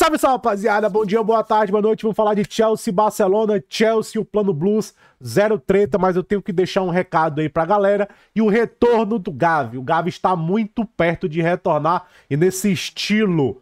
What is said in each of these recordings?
Salve, salve, rapaziada. Bom dia, boa tarde, boa noite. Vamos falar de Chelsea, Barcelona, Chelsea, o plano Blues, zero treta, mas eu tenho que deixar um recado aí pra galera e o retorno do Gavi. O Gavi está muito perto de retornar e nesse estilo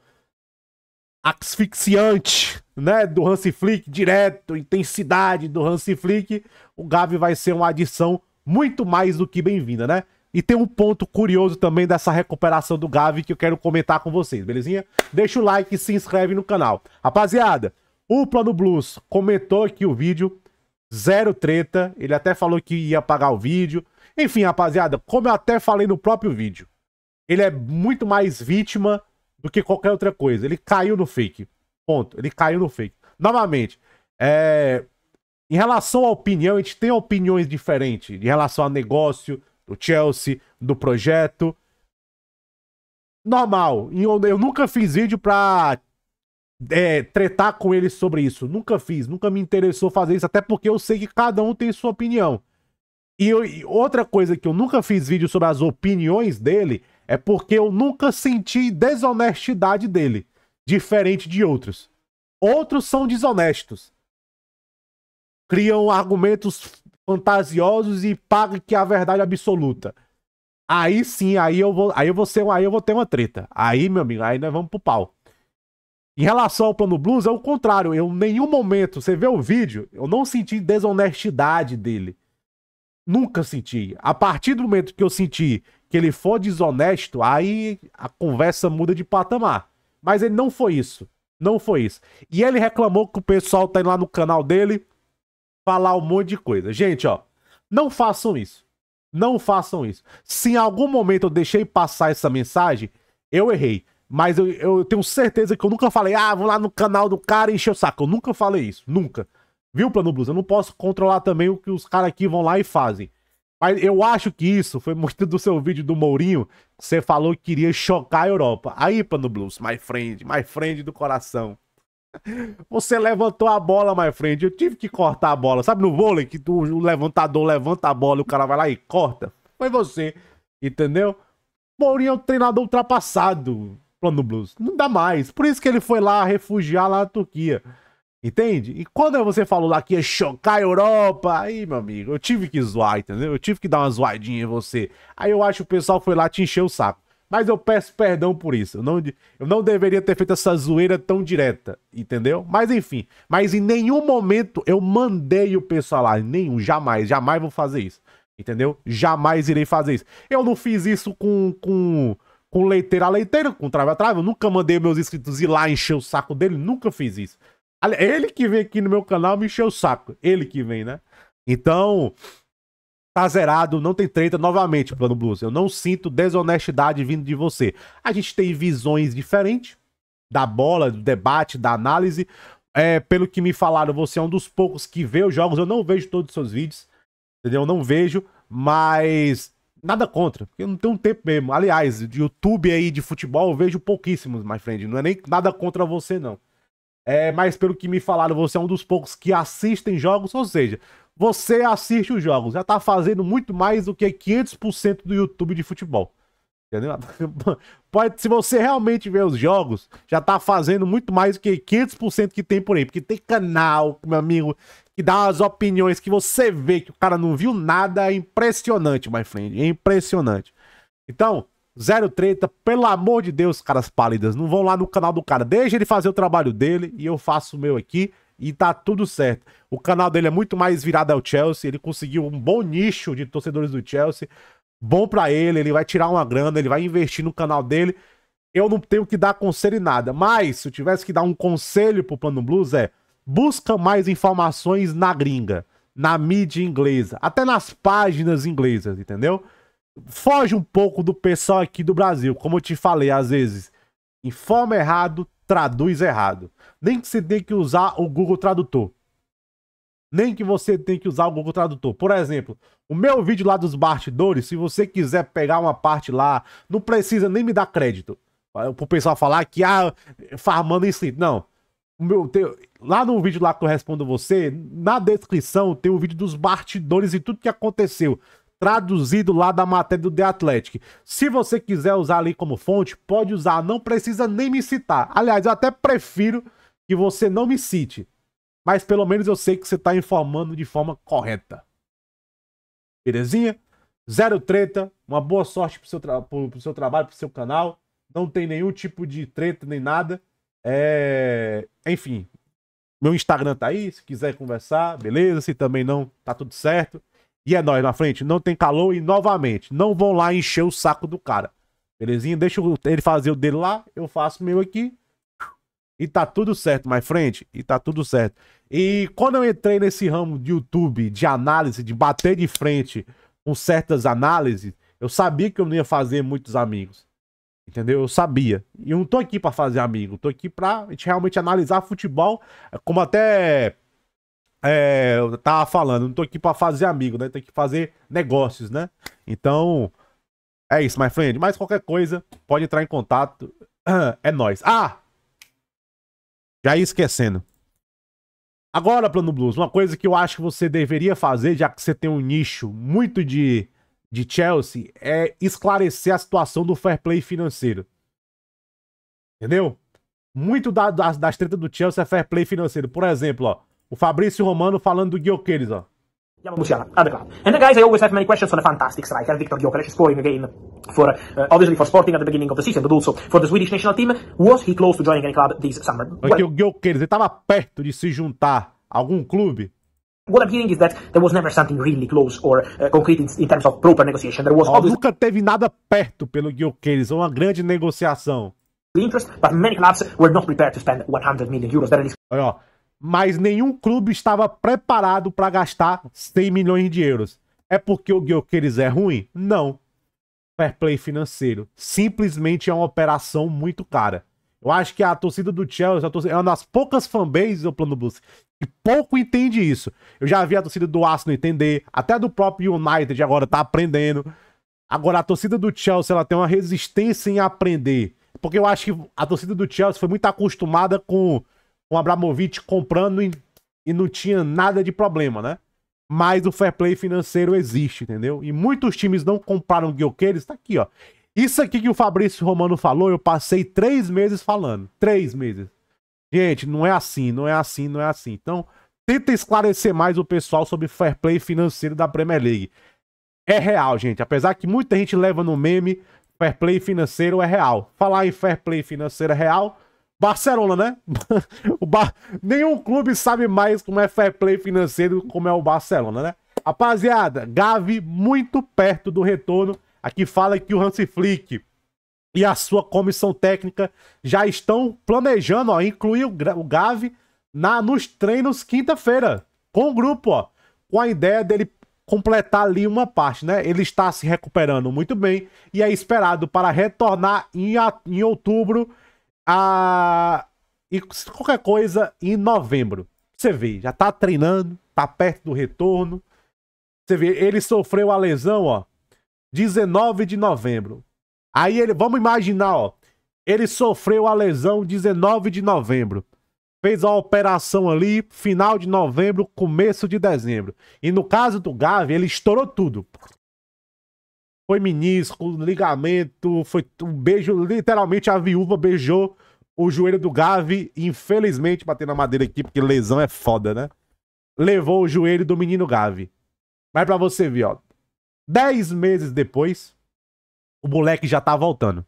asfixiante, né, do Hansi Flick, direto, intensidade do Hansi Flick, o Gavi vai ser uma adição muito mais do que bem-vinda, né? E tem um ponto curioso também dessa recuperação do Gavi que eu quero comentar com vocês, belezinha? Deixa o like e se inscreve no canal. Rapaziada, o Plano Blues comentou aqui o vídeo, zero treta, ele até falou que ia pagar o vídeo. Enfim, rapaziada, como eu até falei no próprio vídeo, ele é muito mais vítima do que qualquer outra coisa. Ele caiu no fake. Ponto. Ele caiu no fake. Novamente, é... em relação à opinião, a gente tem opiniões diferentes em relação a negócio, do Chelsea, do projeto. Normal. Eu, nunca fiz vídeo pra é, tretar com eles sobre isso. Nunca fiz, nunca me interessou fazer isso, até porque eu sei que cada um tem sua opinião. E, eu, e outra coisa que eu nunca fiz vídeo sobre as opiniões dele é porque eu nunca senti desonestidade dele, diferente de outros. Outros são desonestos. Criam argumentos fantasiosos e pague que é a verdade absoluta. Aí sim, aí eu vou, aí eu vou ser, aí eu vou ter uma treta. Aí, meu amigo, aí nós vamos pro pau. Em relação ao plano Blues, é o contrário. Eu, em nenhum momento, você vê o vídeo, eu não senti desonestidade dele. Nunca senti. A partir do momento que eu senti que ele for desonesto, aí a conversa muda de patamar. Mas ele não foi isso. Não foi isso. E ele reclamou que o pessoal tá indo lá no canal dele falar um monte de coisa. Gente, ó, não façam isso. Não façam isso. Se em algum momento eu deixei passar essa mensagem, eu errei. Mas eu, eu tenho certeza que eu nunca falei, ah, vou lá no canal do cara e encher o saco. Eu nunca falei isso, nunca. Viu, Plano Blues? Eu não posso controlar também o que os caras aqui vão lá e fazem. Mas eu acho que isso foi muito do seu vídeo do Mourinho. Você falou que queria chocar a Europa. Aí, Plano Blues, my friend, my friend do coração. Você levantou a bola, my friend. Eu tive que cortar a bola. Sabe no vôlei que tu, o levantador levanta a bola e o cara vai lá e corta? Foi você. Entendeu? Mourinho é um treinador ultrapassado. Plano Blues. Não dá mais. Por isso que ele foi lá refugiar lá na Turquia. Entende? E quando você falou lá que ia chocar a Europa, aí, meu amigo, eu tive que zoar, entendeu? Eu tive que dar uma zoadinha em você. Aí eu acho que o pessoal foi lá te encher o saco. Mas eu peço perdão por isso. Eu não, eu não deveria ter feito essa zoeira tão direta, entendeu? Mas enfim. Mas em nenhum momento eu mandei o pessoal lá. Nenhum. Jamais. Jamais vou fazer isso. Entendeu? Jamais irei fazer isso. Eu não fiz isso com. com com leiteira a leiteira, com trava a trava. Eu nunca mandei meus inscritos ir lá encher o saco dele. Nunca fiz isso. Ele que vem aqui no meu canal me encher o saco. Ele que vem, né? Então, tá zerado, não tem treta. Novamente, Plano Blues, eu não sinto desonestidade vindo de você. A gente tem visões diferentes da bola, do debate, da análise. É, pelo que me falaram, você é um dos poucos que vê os jogos. Eu não vejo todos os seus vídeos, entendeu? Eu não vejo, mas nada contra, porque eu não tenho tempo mesmo. Aliás, de YouTube aí de futebol eu vejo pouquíssimos, my friend. Não é nem nada contra você, não. É, mas pelo que me falaram, você é um dos poucos que assistem jogos, ou seja, você assiste os jogos. Já tá fazendo muito mais do que 500% do YouTube de futebol. Entendeu? Pode, se você realmente vê os jogos, já tá fazendo muito mais do que 500% que tem por aí. Porque tem canal, meu amigo, que dá as opiniões que você vê que o cara não viu nada. É impressionante, my friend. É impressionante. Então, zero treta. Pelo amor de Deus, caras pálidas. Não vão lá no canal do cara. Deixa ele fazer o trabalho dele e eu faço o meu aqui e tá tudo certo. O canal dele é muito mais virado ao Chelsea, ele conseguiu um bom nicho de torcedores do Chelsea, bom para ele, ele vai tirar uma grana, ele vai investir no canal dele. Eu não tenho que dar conselho em nada, mas se eu tivesse que dar um conselho pro Plano Blues é: busca mais informações na gringa, na mídia inglesa, até nas páginas inglesas, entendeu? Foge um pouco do pessoal aqui do Brasil, como eu te falei às vezes, informa errado, traduz errado. Nem que você tenha que usar o Google Tradutor. Nem que você tenha que usar o Google Tradutor. Por exemplo, o meu vídeo lá dos bastidores, se você quiser pegar uma parte lá, não precisa nem me dar crédito. Pro pessoal falar que, ah, farmando isso Não. Meu, tem, lá no vídeo lá que eu respondo você, na descrição tem o vídeo dos bastidores e tudo que aconteceu traduzido lá da matéria do The Athletic. Se você quiser usar ali como fonte, pode usar, não precisa nem me citar. Aliás, eu até prefiro que você não me cite, mas pelo menos eu sei que você está informando de forma correta. Belezinha? Zero treta, uma boa sorte para seu, tra seu trabalho, para o seu canal. Não tem nenhum tipo de treta nem nada. É... Enfim, meu Instagram tá aí, se quiser conversar, beleza. Se também não, tá tudo certo. E é nóis na frente, não tem calor e novamente, não vão lá encher o saco do cara. Belezinha? Deixa ele fazer o dele lá, eu faço o meu aqui. E tá tudo certo, mais frente, e tá tudo certo. E quando eu entrei nesse ramo de YouTube, de análise, de bater de frente com certas análises, eu sabia que eu não ia fazer muitos amigos. Entendeu? Eu sabia. E eu não tô aqui para fazer amigo, tô aqui pra gente realmente analisar futebol, como até é, eu tava falando, não tô aqui pra fazer amigo, né? Tem que fazer negócios, né? Então, é isso, my friend. Mas qualquer coisa, pode entrar em contato. É nós. Ah! Já ia esquecendo. Agora, Plano Blues, uma coisa que eu acho que você deveria fazer, já que você tem um nicho muito de, de Chelsea, é esclarecer a situação do fair play financeiro. Entendeu? Muito da, das, das tretas do Chelsea é fair play financeiro. Por exemplo, ó. O Fabrício Romano falando do Gyökeres, ó. Musiala at the club. And the guys, I always have many questions on a fantastic striker, Victor Gyökeres, scoring again for uh, obviously for Sporting at the beginning of the season, but also for the Swedish national team. Was he close to joining any club this summer? Well, o Gyökeres, ele estava perto de se juntar a algum clube? What I'm hearing is that there was never something really close or uh, concrete in, in, terms of proper negotiation. There was oh, obviously... Nunca teve nada perto pelo Gyökeres, uma grande negociação. Interest, but many clubs were not prepared to spend 100 million euros. There is... Olha, ó mas nenhum clube estava preparado para gastar 100 milhões de euros. É porque o Gyökeres é ruim? Não. Fair play financeiro. Simplesmente é uma operação muito cara. Eu acho que a torcida do Chelsea torcida, é uma das poucas fanbases do Plano Bus que pouco entende isso. Eu já vi a torcida do Arsenal entender, até do próprio United agora tá aprendendo. Agora, a torcida do Chelsea ela tem uma resistência em aprender. Porque eu acho que a torcida do Chelsea foi muito acostumada com um Abramovich comprando e, e não tinha nada de problema, né? Mas o fair play financeiro existe, entendeu? E muitos times não compraram o Guilherme, está aqui, ó. Isso aqui que o Fabrício Romano falou, eu passei três meses falando. Três meses. Gente, não é assim, não é assim, não é assim. Então, tenta esclarecer mais o pessoal sobre fair play financeiro da Premier League. É real, gente. Apesar que muita gente leva no meme, fair play financeiro é real. Falar em fair play financeiro é real, Barcelona, né? o Bar... Nenhum clube sabe mais como é fair play financeiro como é o Barcelona, né? Rapaziada, Gavi muito perto do retorno. Aqui fala que o Hans Flick e a sua comissão técnica já estão planejando ó, incluir o Gavi na, nos treinos quinta-feira com o grupo, ó, com a ideia dele completar ali uma parte, né? Ele está se recuperando muito bem e é esperado para retornar em, em outubro a. E qualquer coisa em novembro. Você vê, já tá treinando, tá perto do retorno. Você vê, ele sofreu a lesão, ó, 19 de novembro. Aí ele, vamos imaginar, ó, ele sofreu a lesão 19 de novembro. Fez a operação ali, final de novembro, começo de dezembro. E no caso do Gavi, ele estourou tudo. Foi menisco, ligamento, foi um beijo, literalmente a viúva beijou o joelho do Gavi, infelizmente, batendo na madeira aqui, porque lesão é foda, né? Levou o joelho do menino Gavi. Mas pra você ver, ó. Dez meses depois, o moleque já tá voltando.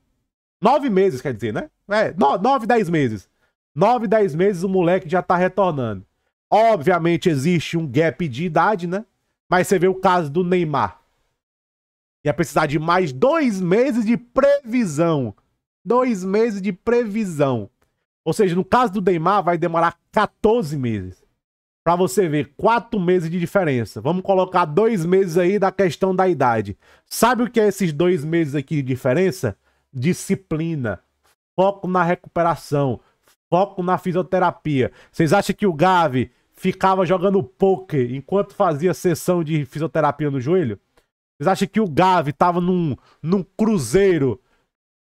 Nove meses, quer dizer, né? É, no, nove, dez meses. Nove, dez meses o moleque já tá retornando. Obviamente existe um gap de idade, né? Mas você vê o caso do Neymar ia precisar de mais dois meses de previsão. Dois meses de previsão. Ou seja, no caso do Neymar, vai demorar 14 meses. Para você ver, quatro meses de diferença. Vamos colocar dois meses aí da questão da idade. Sabe o que é esses dois meses aqui de diferença? Disciplina, foco na recuperação, foco na fisioterapia. Vocês acham que o Gavi ficava jogando poker enquanto fazia sessão de fisioterapia no joelho? Vocês acham que o Gavi tava num, num cruzeiro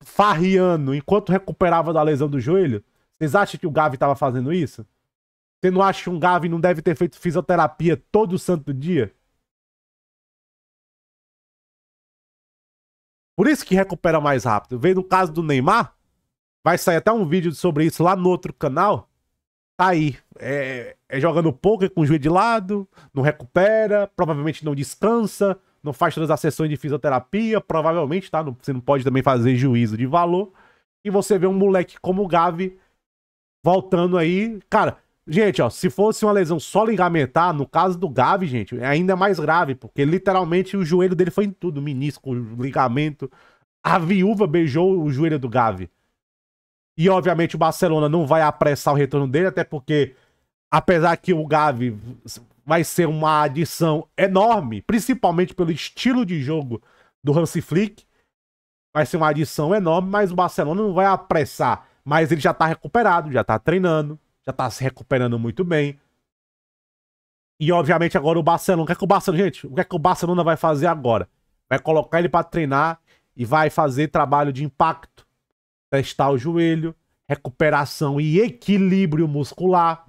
farriando enquanto recuperava da lesão do joelho? Vocês acham que o Gavi tava fazendo isso? Você não acha que um Gavi não deve ter feito fisioterapia todo santo dia? Por isso que recupera mais rápido. Veio no caso do Neymar. Vai sair até um vídeo sobre isso lá no outro canal. Tá aí. É, é jogando poker com o joelho de lado, não recupera, provavelmente não descansa, não faz todas as sessões de fisioterapia, provavelmente, tá? você não pode também fazer juízo de valor. E você vê um moleque como o Gavi voltando aí. Cara, gente, ó, se fosse uma lesão só ligamentar, no caso do Gavi, gente, é ainda mais grave, porque literalmente o joelho dele foi em tudo, menisco, ligamento. A viúva beijou o joelho do Gavi. E obviamente o Barcelona não vai apressar o retorno dele, até porque apesar que o Gavi vai ser uma adição enorme, principalmente pelo estilo de jogo do Hansi Flick. Vai ser uma adição enorme, mas o Barcelona não vai apressar. Mas ele já está recuperado, já está treinando, já está se recuperando muito bem. E obviamente agora o Barcelona, o que é que o Barcelona, gente, o que é que o Barcelona vai fazer agora? Vai colocar ele para treinar e vai fazer trabalho de impacto, testar o joelho, recuperação e equilíbrio muscular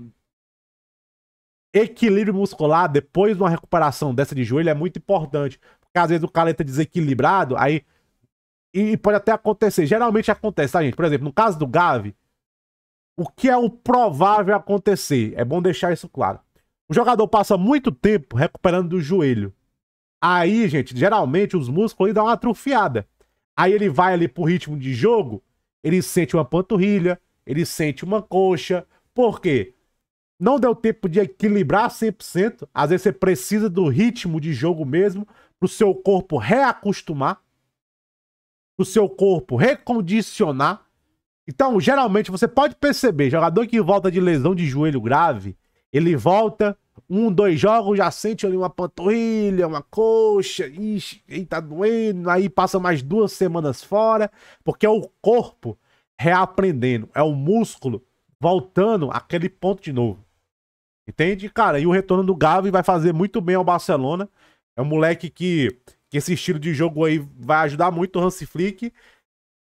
equilíbrio muscular depois de uma recuperação dessa de joelho é muito importante. Porque às vezes o cara entra desequilibrado, aí. E pode até acontecer. Geralmente acontece, tá, gente? Por exemplo, no caso do Gavi, o que é o provável acontecer? É bom deixar isso claro. O jogador passa muito tempo recuperando do joelho. Aí, gente, geralmente os músculos dão uma atrofiada. Aí ele vai ali pro ritmo de jogo, ele sente uma panturrilha, ele sente uma coxa. Por quê? Não deu tempo de equilibrar 100%. Às vezes você precisa do ritmo de jogo mesmo para o seu corpo reacostumar, para o seu corpo recondicionar. Então, geralmente, você pode perceber, jogador que volta de lesão de joelho grave, ele volta um, dois jogos, já sente ali uma panturrilha, uma coxa, ixi, está tá doendo, aí passa mais duas semanas fora, porque é o corpo reaprendendo, é o músculo voltando àquele ponto de novo. Entende? Cara, e o retorno do Gavi vai fazer muito bem ao Barcelona. É um moleque que, que esse estilo de jogo aí vai ajudar muito o Hansi Flick.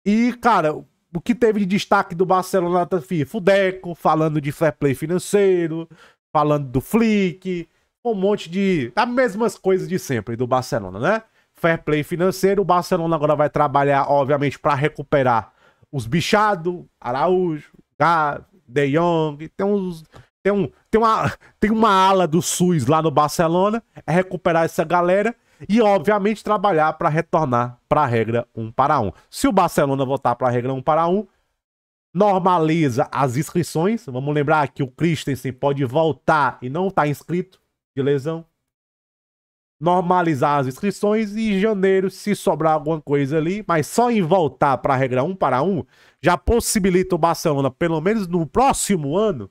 E, cara, o que teve de destaque do Barcelona, Fudeco, falando de fair play financeiro, falando do Flick, um monte de. As mesmas coisas de sempre do Barcelona, né? Fair play financeiro. O Barcelona agora vai trabalhar, obviamente, para recuperar os bichado Araújo, Gavi, De Jong, tem uns tem, um, tem, uma, tem uma ala do SUS lá no Barcelona, é recuperar essa galera e, obviamente, trabalhar para retornar para a regra 1 para 1. Se o Barcelona voltar para a regra 1 para 1, normaliza as inscrições. Vamos lembrar que o Christensen pode voltar e não está inscrito de lesão. Normalizar as inscrições e em janeiro, se sobrar alguma coisa ali, mas só em voltar para a regra 1 para 1, já possibilita o Barcelona, pelo menos no próximo ano,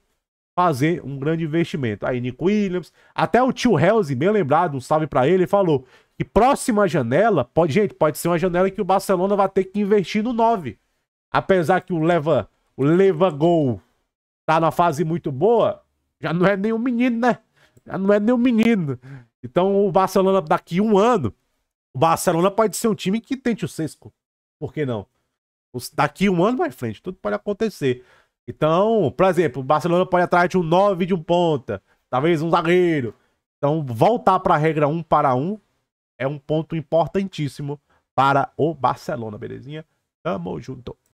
fazer um grande investimento. Aí Nick Williams, até o tio Helzy, bem lembrado, um salve para ele, falou que próxima janela, pode, gente, pode ser uma janela que o Barcelona vai ter que investir no 9. Apesar que o Leva, o Leva Gol tá na fase muito boa, já não é nenhum menino, né? Já não é nenhum menino. Então o Barcelona daqui um ano, o Barcelona pode ser um time que tente o sexto. Por que não? Daqui um ano mais frente, tudo pode acontecer. Então, por exemplo, o Barcelona pode atrás de um 9 de um ponta, talvez um zagueiro. Então, voltar para a regra 1 para 1 é um ponto importantíssimo para o Barcelona, belezinha? Tamo junto.